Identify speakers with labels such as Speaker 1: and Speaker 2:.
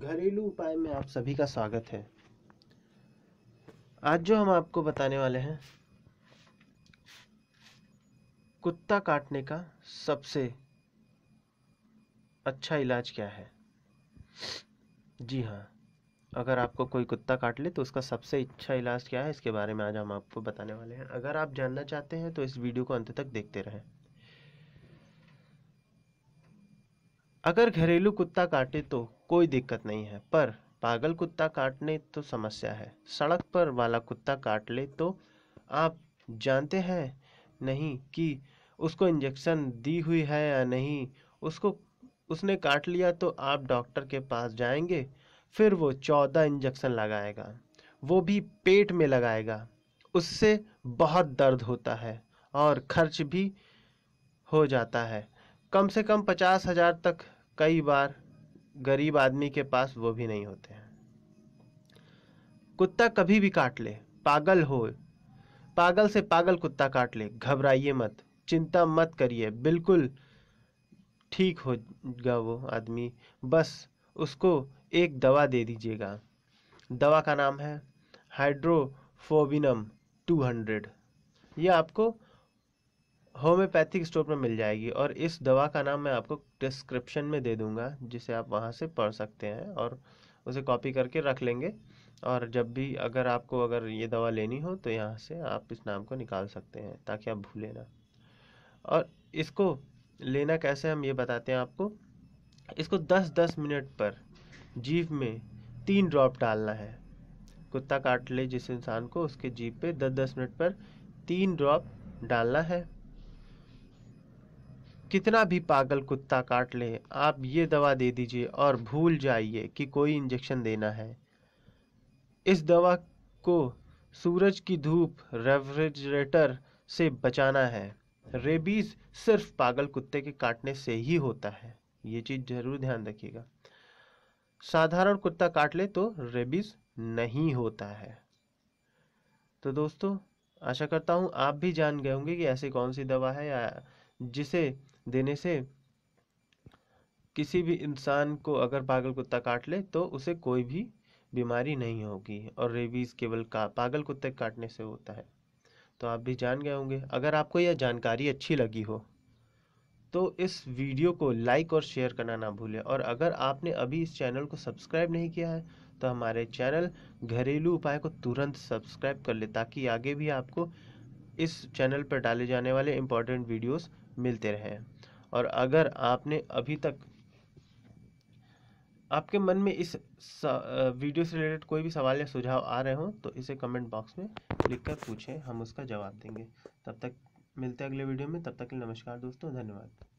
Speaker 1: घरेलू उपाय में आप सभी का स्वागत है आज जो हम आपको बताने वाले हैं कुत्ता काटने का सबसे अच्छा इलाज क्या है जी हाँ अगर आपको कोई कुत्ता काट ले तो उसका सबसे अच्छा इलाज क्या है इसके बारे में आज हम आपको बताने वाले हैं अगर आप जानना चाहते हैं तो इस वीडियो को अंत तक देखते रहें अगर घरेलू कुत्ता काटे तो कोई दिक्कत नहीं है पर पागल कुत्ता काटने तो समस्या है सड़क पर वाला कुत्ता काट ले तो आप जानते हैं नहीं कि उसको इंजेक्शन दी हुई है या नहीं उसको उसने काट लिया तो आप डॉक्टर के पास जाएंगे फिर वो चौदह इंजेक्शन लगाएगा वो भी पेट में लगाएगा उससे बहुत दर्द होता है और खर्च भी हो जाता है कम से कम पचास हज़ार तक कई बार गरीब आदमी के पास वो भी नहीं होते हैं कुत्ता कभी भी काट ले पागल हो पागल से पागल कुत्ता काट ले घबराइए मत चिंता मत करिए बिल्कुल ठीक होगा वो आदमी बस उसको एक दवा दे दीजिएगा दवा का नाम है हाइड्रोफोबिनम 200 यह आपको होम्योपैथिक स्टोर में मिल जाएगी और इस दवा का नाम मैं आपको डिस्क्रिप्शन में दे दूंगा जिसे आप वहाँ से पढ़ सकते हैं और उसे कॉपी करके रख लेंगे और जब भी अगर आपको अगर ये दवा लेनी हो तो यहाँ से आप इस नाम को निकाल सकते हैं ताकि आप भूलें ना और इसको लेना कैसे हम ये बताते हैं आपको इसको 10-10 मिनट पर जीभ में तीन ड्रॉप डालना है कुत्ता काट ले जिस इंसान को उसके जीभ पे 10-10 मिनट पर तीन ड्रॉप डालना है कितना भी पागल कुत्ता काट ले आप ये दवा दे दीजिए और भूल जाइए कि कोई इंजेक्शन देना है इस दवा को सूरज की धूप रेफ्रिजरेटर से बचाना है रेबीज सिर्फ पागल कुत्ते के काटने से ही होता है ये चीज़ जरूर ध्यान रखिएगा साधारण कुत्ता काट ले तो रेबीज नहीं होता है तो दोस्तों आशा करता हूँ आप भी जान गए होंगे कि ऐसी कौन सी दवा है या जिसे देने से किसी भी इंसान को अगर पागल कुत्ता काट ले तो उसे कोई भी बीमारी नहीं होगी और रेबीज़ केवल का पागल कुत्ते काटने से होता है तो आप भी जान गए होंगे अगर आपको यह जानकारी अच्छी लगी हो तो इस वीडियो को लाइक और शेयर करना ना भूलें और अगर आपने अभी इस चैनल को सब्सक्राइब नहीं किया है तो हमारे चैनल घरेलू उपाय को तुरंत सब्सक्राइब कर ले ताकि आगे भी आपको इस चैनल पर डाले जाने वाले इम्पॉर्टेंट वीडियोज मिलते रहें और अगर आपने अभी तक आपके मन में इस वीडियो से रिलेटेड कोई भी सवाल या सुझाव आ रहे हो तो इसे कमेंट बॉक्स में लिखकर पूछें हम उसका जवाब देंगे तब तक मिलते हैं अगले वीडियो में तब तक के नमस्कार दोस्तों धन्यवाद